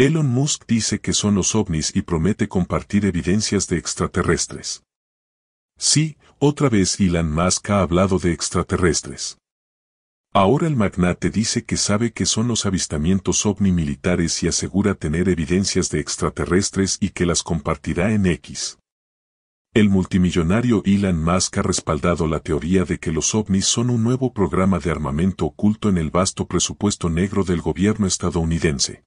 Elon Musk dice que son los ovnis y promete compartir evidencias de extraterrestres. Sí, otra vez Elon Musk ha hablado de extraterrestres. Ahora el magnate dice que sabe que son los avistamientos ovni militares y asegura tener evidencias de extraterrestres y que las compartirá en X. El multimillonario Elon Musk ha respaldado la teoría de que los ovnis son un nuevo programa de armamento oculto en el vasto presupuesto negro del gobierno estadounidense.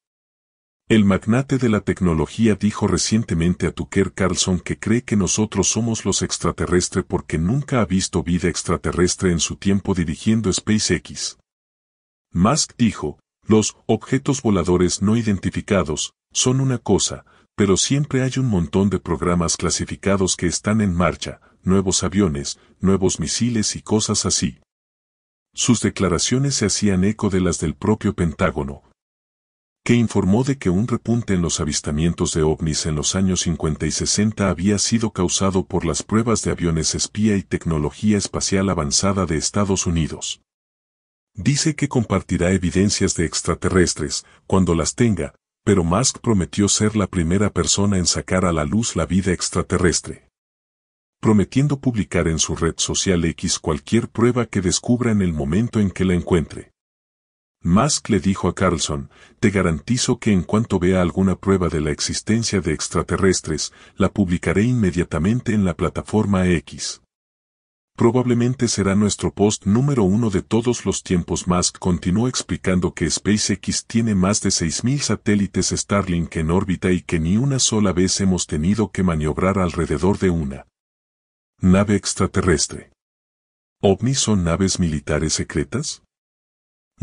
El magnate de la tecnología dijo recientemente a Tucker Carlson que cree que nosotros somos los extraterrestres porque nunca ha visto vida extraterrestre en su tiempo dirigiendo SpaceX. Musk dijo, los objetos voladores no identificados son una cosa, pero siempre hay un montón de programas clasificados que están en marcha, nuevos aviones, nuevos misiles y cosas así. Sus declaraciones se hacían eco de las del propio Pentágono, que informó de que un repunte en los avistamientos de ovnis en los años 50 y 60 había sido causado por las pruebas de aviones espía y tecnología espacial avanzada de Estados Unidos. Dice que compartirá evidencias de extraterrestres, cuando las tenga, pero Musk prometió ser la primera persona en sacar a la luz la vida extraterrestre. Prometiendo publicar en su red social X cualquier prueba que descubra en el momento en que la encuentre. Musk le dijo a Carlson, te garantizo que en cuanto vea alguna prueba de la existencia de extraterrestres, la publicaré inmediatamente en la plataforma X. Probablemente será nuestro post número uno de todos los tiempos. Musk continuó explicando que SpaceX tiene más de 6.000 satélites Starlink en órbita y que ni una sola vez hemos tenido que maniobrar alrededor de una nave extraterrestre. ¿OVNIs son naves militares secretas?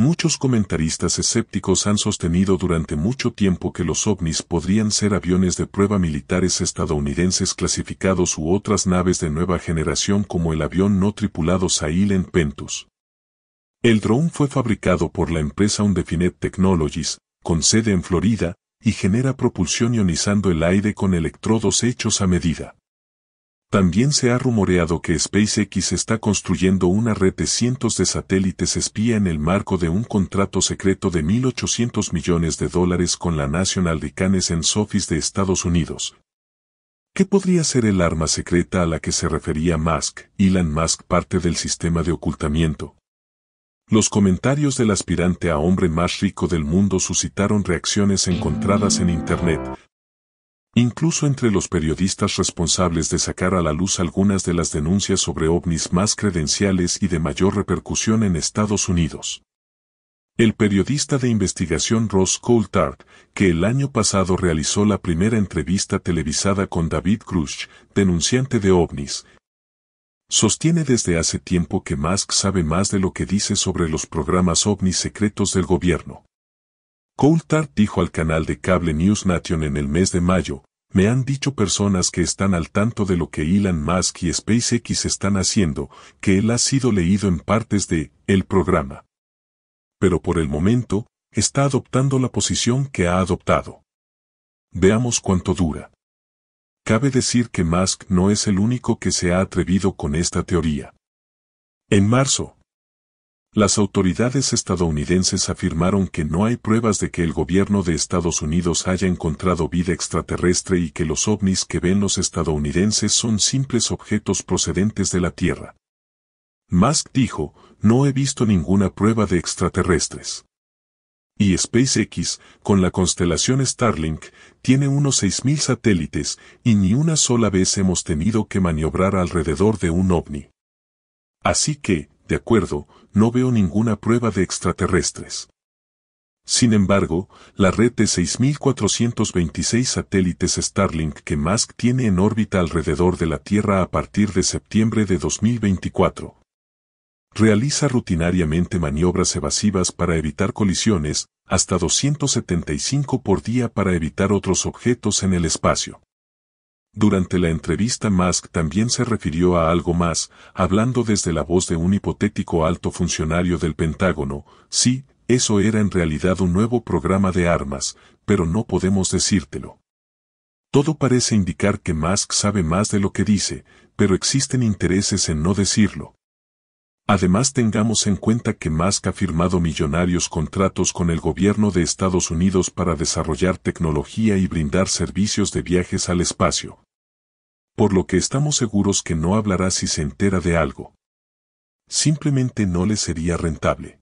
Muchos comentaristas escépticos han sostenido durante mucho tiempo que los ovnis podrían ser aviones de prueba militares estadounidenses clasificados u otras naves de nueva generación como el avión no tripulado en Pentus. El dron fue fabricado por la empresa Undefined Technologies, con sede en Florida, y genera propulsión ionizando el aire con electrodos hechos a medida. También se ha rumoreado que SpaceX está construyendo una red de cientos de satélites espía en el marco de un contrato secreto de 1.800 millones de dólares con la National Reconnaissance Office de Estados Unidos. ¿Qué podría ser el arma secreta a la que se refería Musk, Elon Musk parte del sistema de ocultamiento? Los comentarios del aspirante a hombre más rico del mundo suscitaron reacciones encontradas en Internet, incluso entre los periodistas responsables de sacar a la luz algunas de las denuncias sobre ovnis más credenciales y de mayor repercusión en Estados Unidos. El periodista de investigación Ross Coulthard, que el año pasado realizó la primera entrevista televisada con David Grush, denunciante de ovnis, sostiene desde hace tiempo que Musk sabe más de lo que dice sobre los programas ovnis secretos del gobierno. Coulthard dijo al canal de cable News Nation en el mes de mayo, me han dicho personas que están al tanto de lo que Elon Musk y SpaceX están haciendo, que él ha sido leído en partes de el programa. Pero por el momento, está adoptando la posición que ha adoptado. Veamos cuánto dura. Cabe decir que Musk no es el único que se ha atrevido con esta teoría. En marzo, las autoridades estadounidenses afirmaron que no hay pruebas de que el gobierno de Estados Unidos haya encontrado vida extraterrestre y que los ovnis que ven los estadounidenses son simples objetos procedentes de la Tierra. Musk dijo, no he visto ninguna prueba de extraterrestres. Y SpaceX, con la constelación Starlink, tiene unos 6.000 satélites y ni una sola vez hemos tenido que maniobrar alrededor de un ovni. Así que, de acuerdo, no veo ninguna prueba de extraterrestres. Sin embargo, la red de 6.426 satélites Starlink que Musk tiene en órbita alrededor de la Tierra a partir de septiembre de 2024 realiza rutinariamente maniobras evasivas para evitar colisiones, hasta 275 por día para evitar otros objetos en el espacio. Durante la entrevista Musk también se refirió a algo más, hablando desde la voz de un hipotético alto funcionario del Pentágono, sí, eso era en realidad un nuevo programa de armas, pero no podemos decírtelo. Todo parece indicar que Musk sabe más de lo que dice, pero existen intereses en no decirlo. Además tengamos en cuenta que Musk ha firmado millonarios contratos con el gobierno de Estados Unidos para desarrollar tecnología y brindar servicios de viajes al espacio por lo que estamos seguros que no hablará si se entera de algo. Simplemente no le sería rentable.